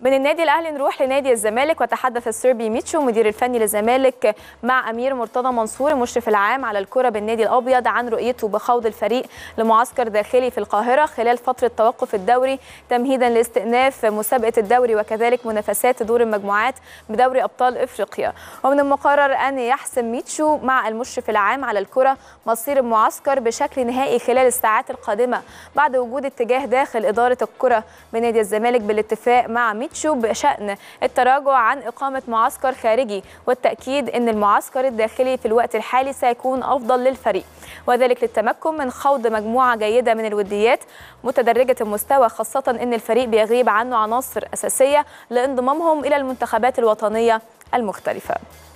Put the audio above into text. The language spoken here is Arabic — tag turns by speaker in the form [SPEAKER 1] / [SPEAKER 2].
[SPEAKER 1] من النادي الاهلي نروح لنادي الزمالك وتحدث السربي ميتشو مدير الفني للزمالك مع امير مرتضى منصور المشرف العام على الكره بالنادي الابيض عن رؤيته بخوض الفريق لمعسكر داخلي في القاهره خلال فتره توقف الدوري تمهيدا لاستئناف مسابقه الدوري وكذلك منافسات دور المجموعات بدوري ابطال افريقيا ومن المقرر ان يحسم ميتشو مع المشرف العام على الكره مصير المعسكر بشكل نهائي خلال الساعات القادمه بعد وجود اتجاه داخل اداره الكره بنادي الزمالك بالاتفاق مع ميتشو بشأن التراجع عن إقامة معسكر خارجي والتأكيد أن المعسكر الداخلي في الوقت الحالي سيكون أفضل للفريق وذلك للتمكن من خوض مجموعة جيدة من الوديات متدرجة المستوى خاصة أن الفريق بيغيب عنه عناصر أساسية لانضمامهم إلى المنتخبات الوطنية المختلفة